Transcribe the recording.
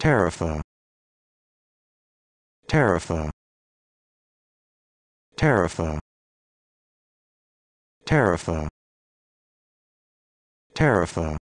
Tarifa. Tarifa. Tarifa. Tarifa. Tarifa.